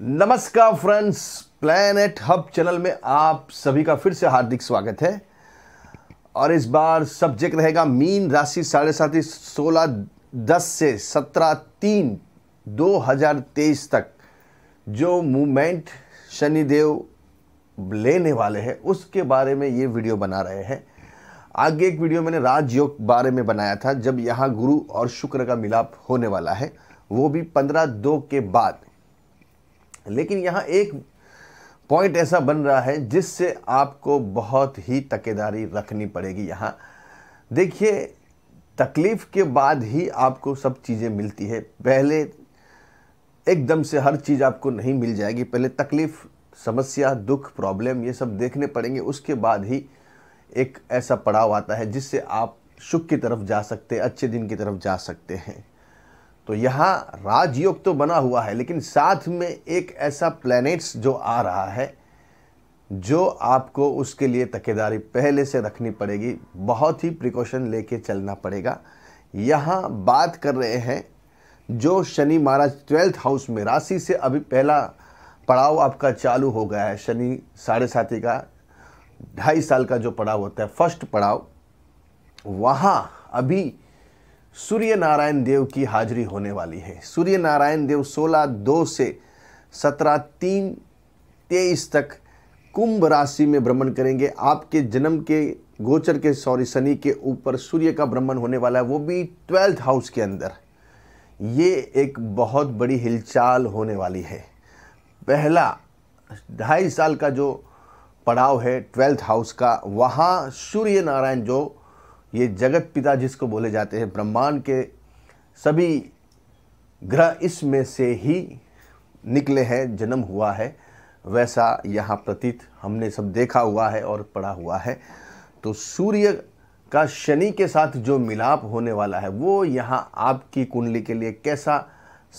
नमस्कार friends planet hub channel में आप सभी का फिर से हार्दिक स्वागत है और इस बार सब्जेक्ट रहेगा मीन राशि साढ़े सात सोलह दस से सत्रह तीन दो हज़ार तेईस तक जो मूवमेंट शनिदेव लेने वाले हैं उसके बारे में ये वीडियो बना रहे हैं आगे एक वीडियो मैंने राजयोग बारे में बनाया था जब यहाँ गुरु और शुक्र का मिलाप होने वाला है वो भी पंद्रह दो के बाद लेकिन यहाँ एक पॉइंट ऐसा बन रहा है जिससे आपको बहुत ही तकेदारी रखनी पड़ेगी यहाँ देखिए तकलीफ़ के बाद ही आपको सब चीज़ें मिलती है पहले एकदम से हर चीज़ आपको नहीं मिल जाएगी पहले तकलीफ़ समस्या दुख प्रॉब्लम ये सब देखने पड़ेंगे उसके बाद ही एक ऐसा पड़ाव आता है जिससे आप सुख की तरफ जा सकते हैं अच्छे दिन की तरफ जा सकते हैं तो यहाँ राजयोग तो बना हुआ है लेकिन साथ में एक ऐसा प्लैनेट्स जो आ रहा है जो आपको उसके लिए तकेदारी पहले से रखनी पड़ेगी बहुत ही प्रिकॉशन लेके चलना पड़ेगा यहाँ बात कर रहे हैं जो शनि महाराज ट्वेल्थ हाउस में राशि से अभी पहला पड़ाव आपका चालू हो गया है शनि साढ़े साथी का ढाई साल का जो पड़ाव होता है फर्स्ट पड़ाव वहाँ अभी सूर्य नारायण देव की हाजिरी होने वाली है सूर्य नारायण देव 16 दो से 17 तीन तेईस तक कुंभ राशि में भ्रमण करेंगे आपके जन्म के गोचर के सॉरी शनि के ऊपर सूर्य का भ्रमण होने वाला है वो भी ट्वेल्थ हाउस के अंदर ये एक बहुत बड़ी हिलचाल होने वाली है पहला ढाई साल का जो पड़ाव है ट्वेल्थ हाउस का वहाँ सूर्य नारायण जो ये जगत पिता जिसको बोले जाते हैं ब्रह्मांड के सभी ग्रह इसमें से ही निकले हैं जन्म हुआ है वैसा यहाँ प्रतीत हमने सब देखा हुआ है और पढ़ा हुआ है तो सूर्य का शनि के साथ जो मिलाप होने वाला है वो यहाँ आपकी कुंडली के लिए कैसा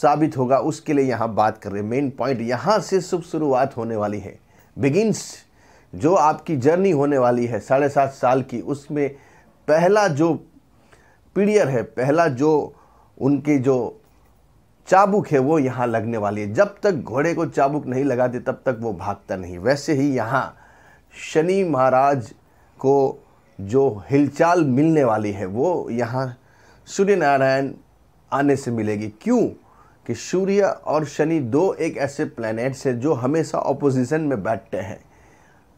साबित होगा उसके लिए यहाँ बात कर रहे हैं मेन पॉइंट यहाँ से शुभ शुरुआत होने वाली है बिगिनस जो आपकी जर्नी होने वाली है साढ़े सात साल की उसमें पहला जो पीड़ियर है पहला जो उनकी जो चाबुक है वो यहाँ लगने वाली है जब तक घोड़े को चाबुक नहीं लगाते तब तक वो भागता नहीं वैसे ही यहाँ शनि महाराज को जो हिलचाल मिलने वाली है वो यहाँ सूर्य नारायण आने से मिलेगी क्यों कि सूर्य और शनि दो एक ऐसे प्लैनेट्स हैं जो हमेशा ऑपोजिशन में बैठते हैं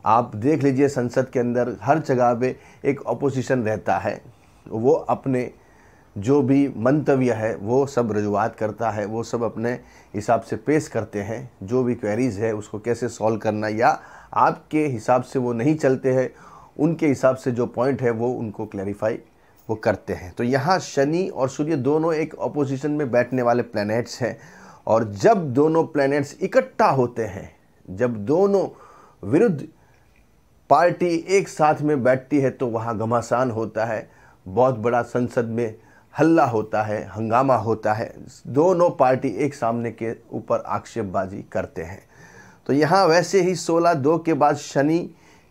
आप देख लीजिए संसद के अंदर हर जगह पे एक अपोजिशन रहता है वो अपने जो भी मंतव्य है वो सब रजूआत करता है वो सब अपने हिसाब से पेश करते हैं जो भी क्वेरीज़ है उसको कैसे सॉल्व करना या आपके हिसाब से वो नहीं चलते हैं उनके हिसाब से जो पॉइंट है वो उनको क्लैरिफाई वो करते हैं तो यहाँ शनि और सूर्य दोनों एक अपोजिशन में बैठने वाले प्लैनेट्स हैं और जब दोनों प्लैनेट्स इकट्ठा होते हैं जब दोनों विरुद्ध पार्टी एक साथ में बैठती है तो वहाँ घमासान होता है बहुत बड़ा संसद में हल्ला होता है हंगामा होता है दोनों पार्टी एक सामने के ऊपर आक्षेपबाजी करते हैं तो यहाँ वैसे ही सोलह दो के बाद शनि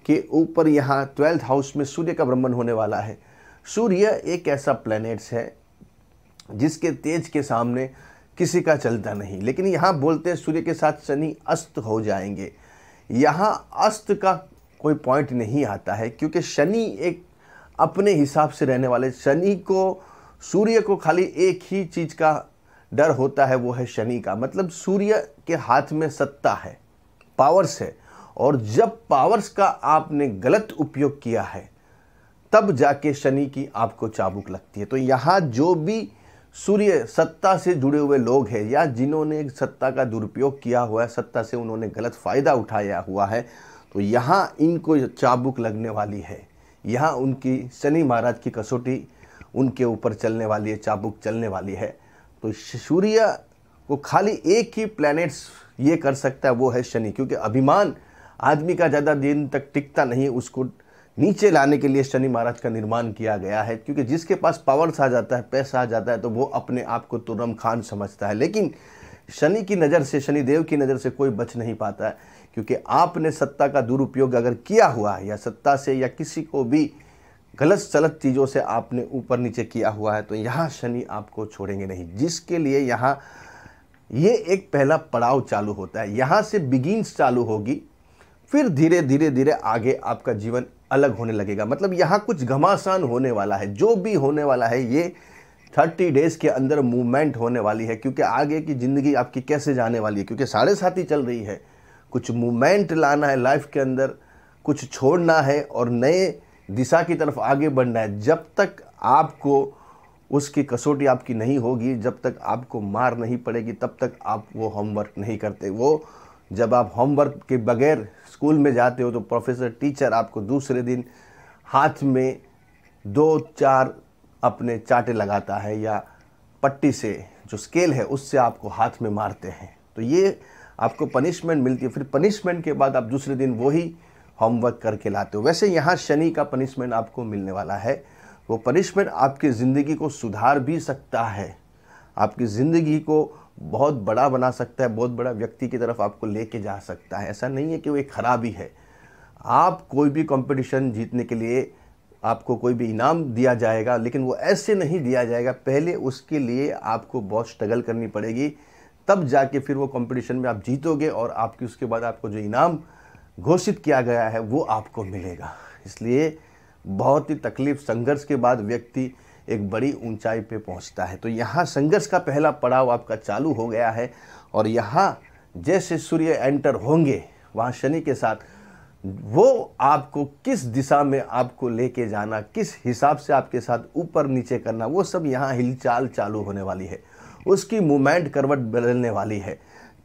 के ऊपर यहाँ ट्वेल्थ हाउस में सूर्य का भ्रमण होने वाला है सूर्य एक ऐसा प्लैनेट्स है जिसके तेज के सामने किसी का चलता नहीं लेकिन यहाँ बोलते हैं सूर्य के साथ शनि अस्त हो जाएंगे यहाँ अस्त का कोई पॉइंट नहीं आता है क्योंकि शनि एक अपने हिसाब से रहने वाले शनि को सूर्य को खाली एक ही चीज़ का डर होता है वो है शनि का मतलब सूर्य के हाथ में सत्ता है पावर्स है और जब पावर्स का आपने गलत उपयोग किया है तब जाके शनि की आपको चाबुक लगती है तो यहाँ जो भी सूर्य सत्ता से जुड़े हुए लोग हैं या जिन्होंने सत्ता का दुरुपयोग किया हुआ है सत्ता से उन्होंने गलत फ़ायदा उठाया हुआ है तो यहाँ इनको चाबुक लगने वाली है यहाँ उनकी शनि महाराज की कसौटी उनके ऊपर चलने वाली है चाबुक चलने वाली है तो सूर्य को खाली एक ही प्लैनेट्स ये कर सकता है वो है शनि क्योंकि अभिमान आदमी का ज़्यादा दिन तक टिकता नहीं उसको नीचे लाने के लिए शनि महाराज का निर्माण किया गया है क्योंकि जिसके पास पावर्स आ जाता है पैसा आ जाता है तो वो अपने आप को तुरम तो खान समझता है लेकिन शनि की नज़र से शनि देव की नज़र से कोई बच नहीं पाता है क्योंकि आपने सत्ता का दुरुपयोग अगर किया हुआ है या सत्ता से या किसी को भी गलत सलत चीज़ों से आपने ऊपर नीचे किया हुआ है तो यहाँ शनि आपको छोड़ेंगे नहीं जिसके लिए यहाँ ये एक पहला पड़ाव चालू होता है यहाँ से बिगिनस चालू होगी फिर धीरे धीरे धीरे आगे आपका जीवन अलग होने लगेगा मतलब यहाँ कुछ घमासान होने वाला है जो भी होने वाला है ये थर्टी डेज़ के अंदर मूवमेंट होने वाली है क्योंकि आगे की ज़िंदगी आपकी कैसे जाने वाली है क्योंकि साढ़े साथ ही चल रही है कुछ मूवमेंट लाना है लाइफ के अंदर कुछ छोड़ना है और नए दिशा की तरफ आगे बढ़ना है जब तक आपको उसकी कसौटी आपकी नहीं होगी जब तक आपको मार नहीं पड़ेगी तब तक आप वो होमवर्क नहीं करते वो जब आप होमवर्क के बगैर स्कूल में जाते हो तो प्रोफेसर टीचर आपको दूसरे दिन हाथ में दो चार अपने चाटे लगाता है या पट्टी से जो स्केल है उससे आपको हाथ में मारते हैं तो ये आपको पनिशमेंट मिलती है फिर पनिशमेंट के बाद आप दूसरे दिन वही होमवर्क करके लाते हो वैसे यहाँ शनि का पनिशमेंट आपको मिलने वाला है वो पनिशमेंट आपकी ज़िंदगी को सुधार भी सकता है आपकी ज़िंदगी को बहुत बड़ा बना सकता है बहुत बड़ा व्यक्ति की तरफ आपको लेके जा सकता है ऐसा नहीं है कि वो एक खराबी है आप कोई भी कंपटीशन जीतने के लिए आपको कोई भी इनाम दिया जाएगा लेकिन वो ऐसे नहीं दिया जाएगा पहले उसके लिए आपको बहुत स्ट्रगल करनी पड़ेगी तब जाके फिर वो कंपटीशन में आप जीतोगे और आपकी उसके बाद आपको जो इनाम घोषित किया गया है वो आपको मिलेगा इसलिए बहुत ही तकलीफ संघर्ष के बाद व्यक्ति एक बड़ी ऊंचाई पे पहुंचता है तो यहाँ संघर्ष का पहला पड़ाव आपका चालू हो गया है और यहाँ जैसे सूर्य एंटर होंगे वहाँ शनि के साथ वो आपको किस दिशा में आपको लेके जाना किस हिसाब से आपके साथ ऊपर नीचे करना वो सब यहाँ हिलचाल चालू होने वाली है उसकी मूवमेंट करवट बदलने वाली है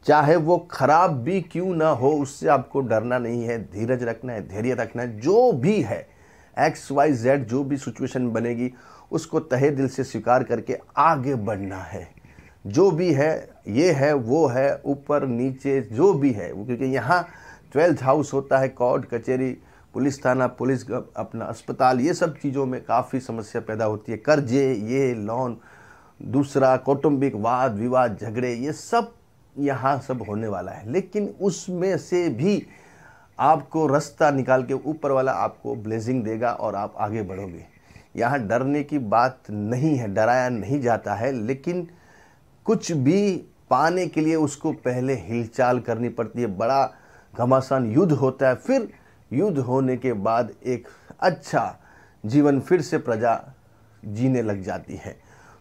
चाहे वो खराब भी क्यों ना हो उससे आपको डरना नहीं है धीरज रखना है धैर्य रखना है जो भी है एक्स वाई जेड जो भी सिचुएशन बनेगी उसको तहे दिल से स्वीकार करके आगे बढ़ना है जो भी है ये है वो है ऊपर नीचे जो भी है क्योंकि यहाँ ट्वेल्थ हाउस होता है कोर्ट कचहरी पुलिस थाना पुलिस अपना अस्पताल ये सब चीज़ों में काफ़ी समस्या पैदा होती है कर्जे ये लोन दूसरा कौटुंबिक वाद विवाद झगड़े ये सब यहाँ सब होने वाला है लेकिन उसमें से भी आपको रास्ता निकाल के ऊपर वाला आपको ब्लेसिंग देगा और आप आगे बढ़ोगे यहाँ डरने की बात नहीं है डराया नहीं जाता है लेकिन कुछ भी पाने के लिए उसको पहले हिलचाल करनी पड़ती है बड़ा घमासान युद्ध होता है फिर युद्ध होने के बाद एक अच्छा जीवन फिर से प्रजा जीने लग जाती है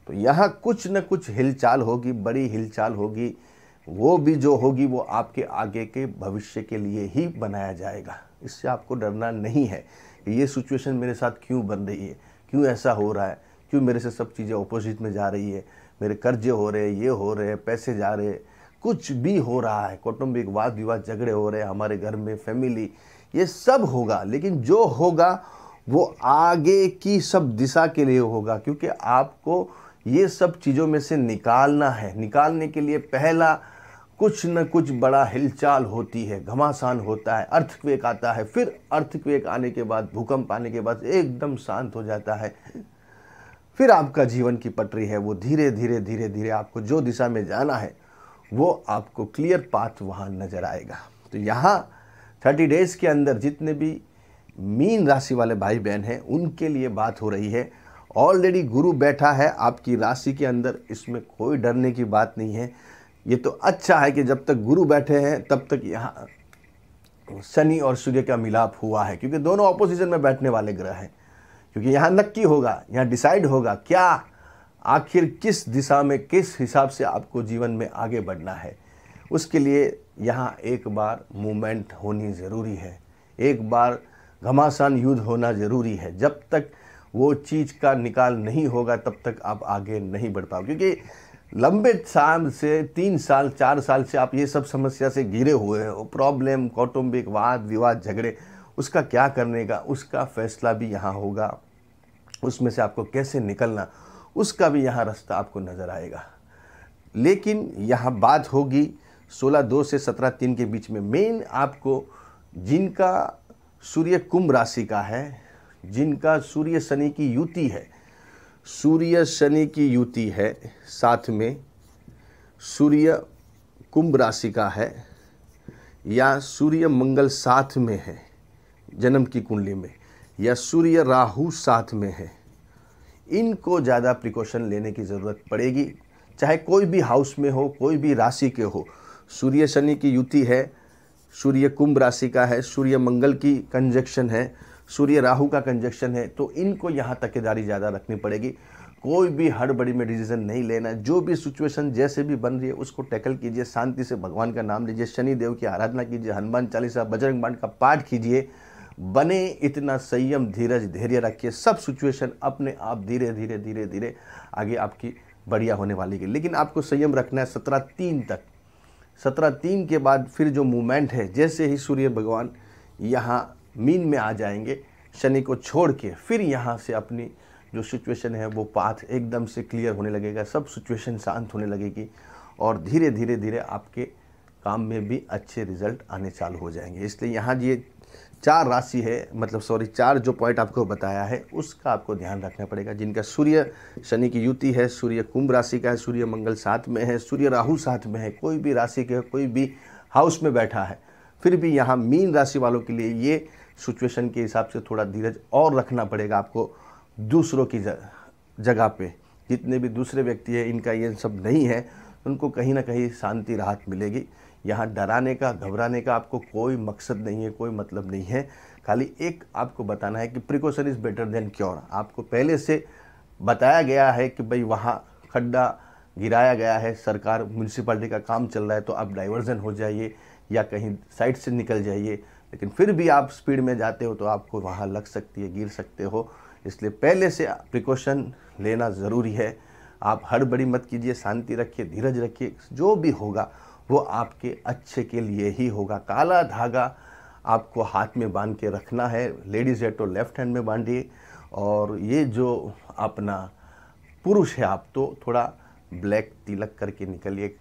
तो यहाँ कुछ न कुछ हिलचाल होगी बड़ी हिलचाल होगी वो भी जो होगी वो आपके आगे के भविष्य के लिए ही बनाया जाएगा इससे आपको डरना नहीं है कि ये सिचुएशन मेरे साथ क्यों बन रही है क्यों ऐसा हो रहा है क्यों मेरे से सब चीज़ें अपोजिट में जा रही है मेरे कर्जे हो रहे ये हो रहे पैसे जा रहे कुछ भी हो रहा है कौटुंबिक वाद विवाद झगड़े हो रहे हैं हमारे घर में फैमिली ये सब होगा लेकिन जो होगा वो आगे की सब दिशा के लिए होगा क्योंकि आपको ये सब चीज़ों में से निकालना है निकालने के लिए पहला कुछ न कुछ बड़ा हिलचाल होती है घमासान होता है अर्थक्वेक आता है फिर अर्थक्वेक आने के बाद भूकंप आने के बाद एकदम शांत हो जाता है फिर आपका जीवन की पटरी है वो धीरे धीरे धीरे धीरे आपको जो दिशा में जाना है वो आपको क्लियर पाथ वहाँ नज़र आएगा तो यहाँ थर्टी डेज़ के अंदर जितने भी मीन राशि वाले भाई बहन हैं उनके लिए बात हो रही है ऑलरेडी गुरु बैठा है आपकी राशि के अंदर इसमें कोई डरने की बात नहीं है ये तो अच्छा है कि जब तक गुरु बैठे हैं तब तक यहाँ शनि और सूर्य का मिलाप हुआ है क्योंकि दोनों ऑपोजिशन में बैठने वाले ग्रह हैं क्योंकि यहाँ नक्की होगा यहाँ डिसाइड होगा क्या आखिर किस दिशा में किस हिसाब से आपको जीवन में आगे बढ़ना है उसके लिए यहाँ एक बार मूवमेंट होनी ज़रूरी है एक बार घमासान युद्ध होना ज़रूरी है जब तक वो चीज़ का निकाल नहीं होगा तब तक आप आगे नहीं बढ़ पाओ क्योंकि लंबे साल से तीन साल चार साल से आप ये सब समस्या से घिरे हुए हैं वो प्रॉब्लम कौटुंबिक वाद विवाद झगड़े उसका क्या करने का उसका फैसला भी यहाँ होगा उसमें से आपको कैसे निकलना उसका भी यहाँ रास्ता आपको नज़र आएगा लेकिन यहाँ बात होगी सोलह दो से सत्रह तीन के बीच में मेन आपको जिनका सूर्य कुंभ राशि का है जिनका सूर्य शनि की युति है सूर्य शनि की युति है साथ में सूर्य कुंभ राशि का है या सूर्य मंगल साथ में है जन्म की कुंडली में या सूर्य राहु साथ में है इनको ज़्यादा प्रिकॉशन लेने की ज़रूरत पड़ेगी चाहे कोई भी हाउस में हो कोई भी राशि के हो सूर्य शनि की युति है सूर्य कुंभ राशि का है सूर्य मंगल की कंजक्शन है सूर्य राहु का कंजक्शन है तो इनको यहाँ तकेदारी ज़्यादा रखनी पड़ेगी कोई भी हड़बड़ी में डिसीजन नहीं लेना जो भी सिचुएशन जैसे भी बन रही है उसको टैकल कीजिए शांति से भगवान का नाम लीजिए शनि देव की आराधना कीजिए हनुमान चालीसा बजरंग बाण का पाठ कीजिए बने इतना संयम धीरज धैर्य रखिए सब सिचुएशन अपने आप धीरे धीरे धीरे धीरे आगे आपकी बढ़िया होने वाली है लेकिन आपको संयम रखना है सत्रह तीन तक सत्रह तीन के बाद फिर जो मूवमेंट है जैसे ही सूर्य भगवान यहाँ मीन में आ जाएंगे शनि को छोड़ के फिर यहाँ से अपनी जो सिचुएशन है वो पाथ एकदम से क्लियर होने लगेगा सब सिचुएशन शांत होने लगेगी और धीरे धीरे धीरे आपके काम में भी अच्छे रिजल्ट आने चालू हो जाएंगे इसलिए यहाँ ये चार राशि है मतलब सॉरी चार जो पॉइंट आपको बताया है उसका आपको ध्यान रखना पड़ेगा जिनका सूर्य शनि की युति है सूर्य कुंभ राशि का है सूर्य मंगल साथ में है सूर्य राहु साथ में है कोई भी राशि के कोई भी हाउस में बैठा है फिर भी यहाँ मीन राशि वालों के लिए ये सिचुएशन के हिसाब से थोड़ा धीरज और रखना पड़ेगा आपको दूसरों की जगह पे जितने भी दूसरे व्यक्ति हैं इनका ये सब नहीं है उनको कहीं ना कहीं शांति राहत मिलेगी यहाँ डराने का घबराने का आपको कोई मकसद नहीं है कोई मतलब नहीं है खाली एक आपको बताना है कि precaution is better than cure आपको पहले से बताया गया है कि भाई वहाँ खड्डा गिराया गया है सरकार म्यूनसिपाल्टी का काम चल रहा है तो आप डाइवर्जन हो जाइए या कहीं साइड से निकल जाइए लेकिन फिर भी आप स्पीड में जाते हो तो आपको वहाँ लग सकती है गिर सकते हो इसलिए पहले से प्रिकॉशन लेना ज़रूरी है आप हड़बड़ी मत कीजिए शांति रखिए धीरज रखिए जो भी होगा वो आपके अच्छे के लिए ही होगा काला धागा आपको हाथ में बांध के रखना है लेडीज़ है तो लेफ्ट हैंड में बांधिए और ये जो अपना पुरुष है आप तो थोड़ा ब्लैक तिलक करके निकलिए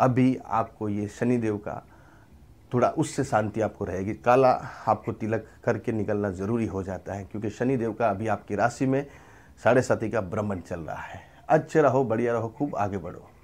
अभी आपको ये शनिदेव का थोड़ा उससे शांति आपको रहेगी काला आपको तिलक करके निकलना ज़रूरी हो जाता है क्योंकि शनिदेव का अभी आपकी राशि में साढ़े साथी का भ्रमण चल रहा है अच्छे रहो बढ़िया रहो खूब आगे बढ़ो